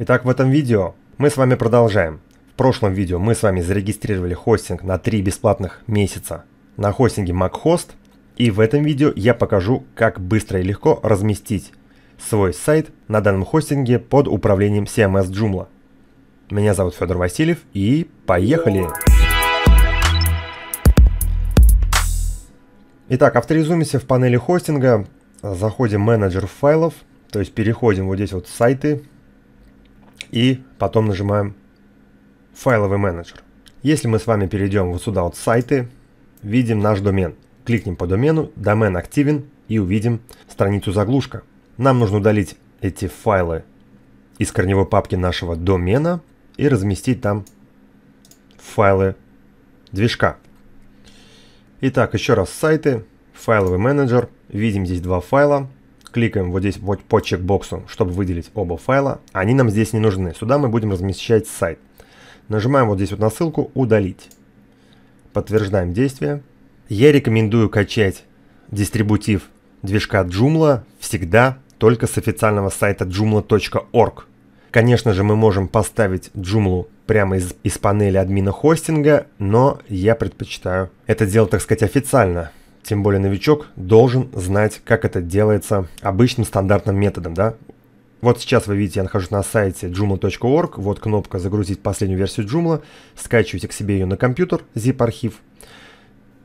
Итак, в этом видео мы с вами продолжаем. В прошлом видео мы с вами зарегистрировали хостинг на 3 бесплатных месяца на хостинге MacHost. И в этом видео я покажу, как быстро и легко разместить свой сайт на данном хостинге под управлением CMS Joomla. Меня зовут Федор Васильев и поехали! Итак, авторизуемся в панели хостинга, заходим в менеджер файлов, то есть переходим вот здесь вот сайты, и потом нажимаем «Файловый менеджер». Если мы с вами перейдем вот сюда вот сайты, видим наш домен. Кликнем по домену, домен активен и увидим страницу заглушка. Нам нужно удалить эти файлы из корневой папки нашего домена и разместить там файлы движка. Итак, еще раз сайты, файловый менеджер. Видим здесь два файла кликаем вот здесь вот по чекбоксу, чтобы выделить оба файла. Они нам здесь не нужны. Сюда мы будем размещать сайт. Нажимаем вот здесь вот на ссылку «Удалить». Подтверждаем действие. Я рекомендую качать дистрибутив движка Joomla всегда только с официального сайта joomla.org. Конечно же, мы можем поставить Joomla прямо из, из панели админа хостинга, но я предпочитаю это делать, так сказать, официально тем более новичок, должен знать, как это делается обычным стандартным методом, да. Вот сейчас вы видите, я нахожусь на сайте joomla.org, вот кнопка «Загрузить последнюю версию Joomla», скачивайте к себе ее на компьютер, zip-архив,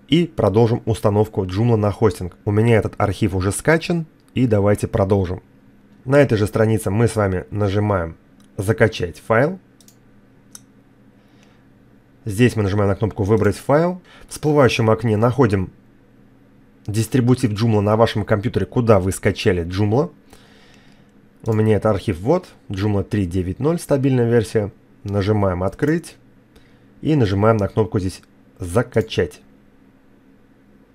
и продолжим установку Joomla на хостинг. У меня этот архив уже скачан, и давайте продолжим. На этой же странице мы с вами нажимаем «Закачать файл», Здесь мы нажимаем на кнопку «Выбрать файл». В всплывающем окне находим дистрибутив Joomla на вашем компьютере, куда вы скачали Joomla. У меня это архив вот, Joomla 3.9.0, стабильная версия. Нажимаем «Открыть» и нажимаем на кнопку здесь «Закачать».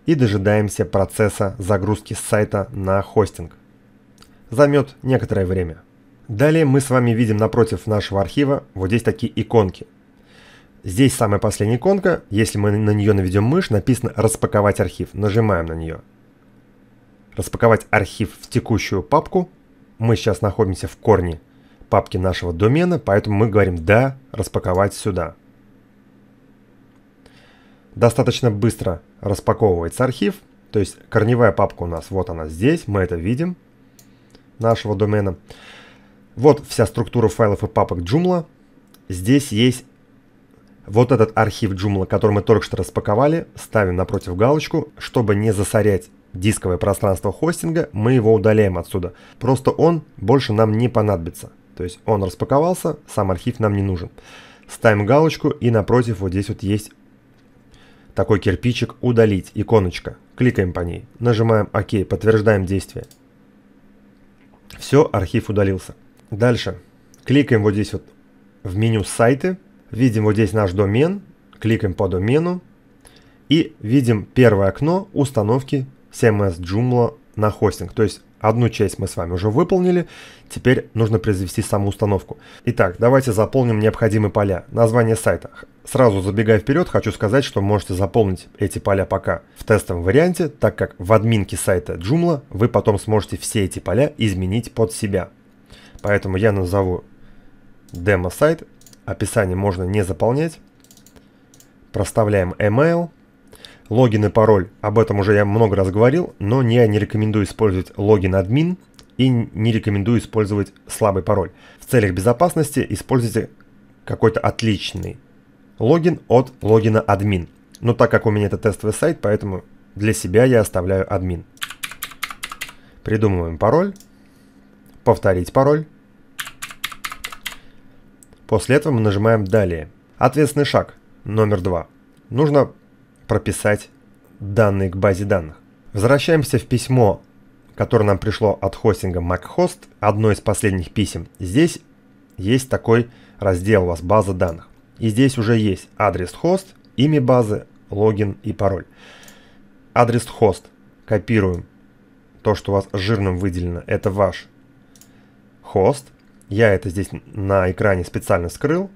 И дожидаемся процесса загрузки сайта на хостинг. Займет некоторое время. Далее мы с вами видим напротив нашего архива вот здесь такие иконки – Здесь самая последняя иконка, если мы на нее наведем мышь, написано «Распаковать архив». Нажимаем на нее. Распаковать архив в текущую папку. Мы сейчас находимся в корне папки нашего домена, поэтому мы говорим «Да, распаковать сюда». Достаточно быстро распаковывается архив, то есть корневая папка у нас, вот она здесь, мы это видим, нашего домена. Вот вся структура файлов и папок Joomla. Здесь есть вот этот архив Joomla, который мы только что распаковали, ставим напротив галочку, чтобы не засорять дисковое пространство хостинга, мы его удаляем отсюда. Просто он больше нам не понадобится. То есть он распаковался, сам архив нам не нужен. Ставим галочку и напротив вот здесь вот есть такой кирпичик «Удалить» иконочка. Кликаем по ней, нажимаем «Ок», подтверждаем действие. Все, архив удалился. Дальше. Кликаем вот здесь вот в меню «Сайты», Видим вот здесь наш домен, кликаем по домену и видим первое окно установки CMS Joomla на хостинг. То есть одну часть мы с вами уже выполнили, теперь нужно произвести саму установку. Итак, давайте заполним необходимые поля. Название сайта. Сразу забегая вперед, хочу сказать, что можете заполнить эти поля пока в тестовом варианте, так как в админке сайта Joomla вы потом сможете все эти поля изменить под себя. Поэтому я назову демо-сайт Описание можно не заполнять. Проставляем email. Логин и пароль, об этом уже я много раз говорил, но я не рекомендую использовать логин админ и не рекомендую использовать слабый пароль. В целях безопасности используйте какой-то отличный логин от логина админ. Но так как у меня это тестовый сайт, поэтому для себя я оставляю админ. Придумываем пароль. Повторить пароль. После этого мы нажимаем «Далее». Ответственный шаг номер два. Нужно прописать данные к базе данных. Возвращаемся в письмо, которое нам пришло от хостинга MacHost, одно из последних писем. Здесь есть такой раздел у вас «База данных». И здесь уже есть адрес хост, имя базы, логин и пароль. Адрес хост. Копируем то, что у вас жирным выделено. Это ваш хост – я это здесь на экране специально скрыл.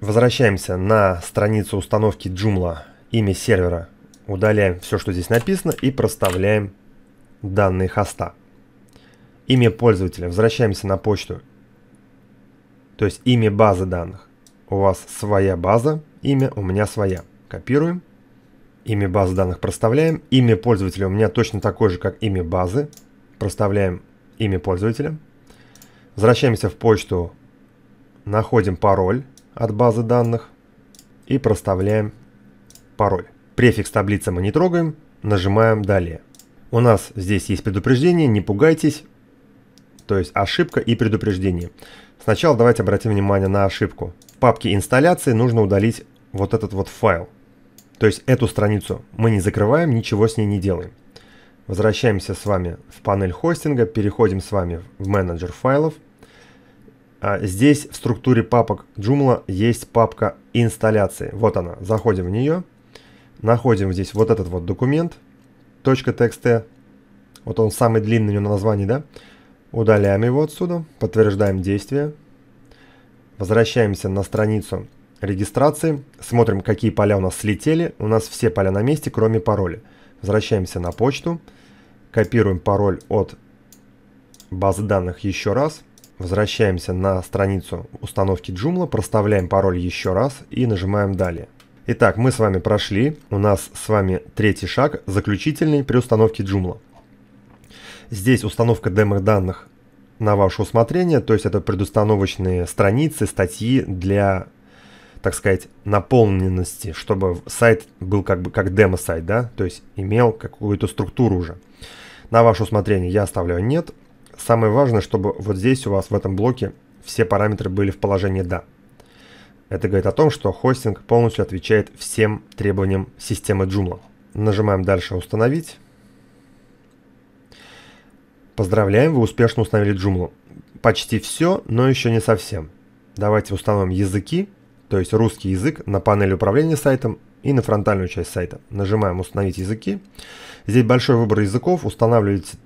Возвращаемся на страницу установки Joomla, имя сервера. Удаляем все, что здесь написано и проставляем данные хоста. Имя пользователя. Возвращаемся на почту. То есть имя базы данных. У вас своя база, имя, у меня своя. Копируем. Имя базы данных проставляем. Имя пользователя у меня точно такое же, как имя базы. Проставляем имя пользователя. Возвращаемся в почту, находим пароль от базы данных и проставляем пароль. Префикс таблицы мы не трогаем, нажимаем «Далее». У нас здесь есть предупреждение, не пугайтесь, то есть ошибка и предупреждение. Сначала давайте обратим внимание на ошибку. В папке инсталляции нужно удалить вот этот вот файл. То есть эту страницу мы не закрываем, ничего с ней не делаем. Возвращаемся с вами в панель хостинга, переходим с вами в менеджер файлов. А, здесь в структуре папок Joomla есть папка инсталляции. Вот она. Заходим в нее. Находим здесь вот этот вот документ. .txt. Вот он самый длинный у него название, да? Удаляем его отсюда. Подтверждаем действие. Возвращаемся на страницу регистрации. Смотрим, какие поля у нас слетели. У нас все поля на месте, кроме пароля. Возвращаемся на почту. Копируем пароль от базы данных еще раз. Возвращаемся на страницу установки Joomla, проставляем пароль еще раз и нажимаем «Далее». Итак, мы с вами прошли. У нас с вами третий шаг, заключительный при установке Joomla. Здесь установка демок данных на ваше усмотрение, то есть это предустановочные страницы, статьи для так сказать, наполненности, чтобы сайт был как бы как демо-сайт, да, то есть имел какую-то структуру уже. На ваше усмотрение я оставляю «нет». Самое важное, чтобы вот здесь у вас в этом блоке все параметры были в положении «да». Это говорит о том, что хостинг полностью отвечает всем требованиям системы Joomla. Нажимаем дальше «Установить». Поздравляем, вы успешно установили Joomla. Почти все, но еще не совсем. Давайте установим языки то есть русский язык, на панели управления сайтом и на фронтальную часть сайта. Нажимаем «Установить языки». Здесь большой выбор языков, устанавливаете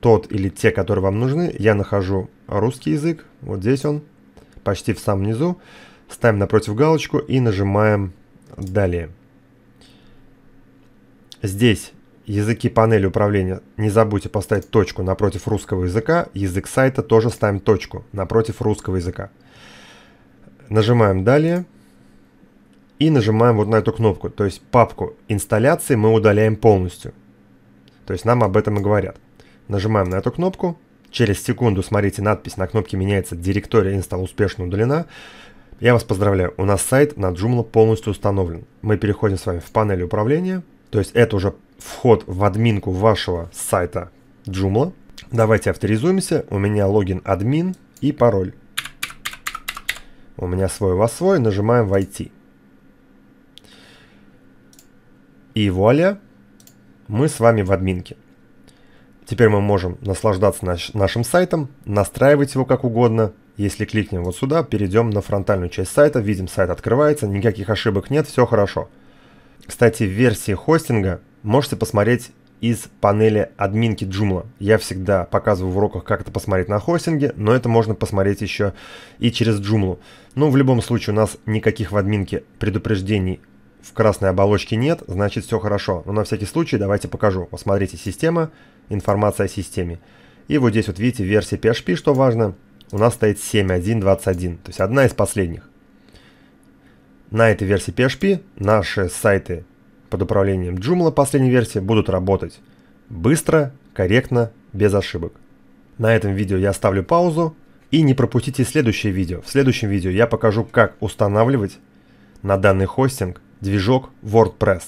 тот или те, которые вам нужны. Я нахожу русский язык, вот здесь он, почти в самом низу. Ставим напротив галочку и нажимаем «Далее». Здесь языки панели управления не забудьте поставить точку напротив русского языка, язык сайта тоже ставим точку напротив русского языка нажимаем «Далее» и нажимаем вот на эту кнопку. То есть папку инсталляции мы удаляем полностью. То есть нам об этом и говорят. Нажимаем на эту кнопку. Через секунду, смотрите, надпись на кнопке меняется «Директория install успешно удалена». Я вас поздравляю, у нас сайт на Joomla полностью установлен. Мы переходим с вами в панель управления, то есть это уже вход в админку вашего сайта Joomla. Давайте авторизуемся, у меня логин админ и пароль. У меня свой вас свой, нажимаем «Войти». И вуаля, мы с вами в админке. Теперь мы можем наслаждаться наш, нашим сайтом, настраивать его как угодно. Если кликнем вот сюда, перейдем на фронтальную часть сайта, видим, сайт открывается, никаких ошибок нет, все хорошо. Кстати, в версии хостинга можете посмотреть из панели админки Joomla. Я всегда показываю в уроках, как это посмотреть на хостинге, но это можно посмотреть еще и через Joomla. Ну, в любом случае, у нас никаких в админке предупреждений в красной оболочке нет, значит все хорошо. Но на всякий случай давайте покажу. Посмотрите «Система», «Информация о системе». И вот здесь вот видите версия PHP, что важно, у нас стоит 7.1.21, то есть одна из последних. На этой версии PHP наши сайты под управлением Joomla последней версии будут работать. Быстро, корректно, без ошибок. На этом видео я оставлю паузу и не пропустите следующее видео. В следующем видео я покажу, как устанавливать на данный хостинг движок WordPress.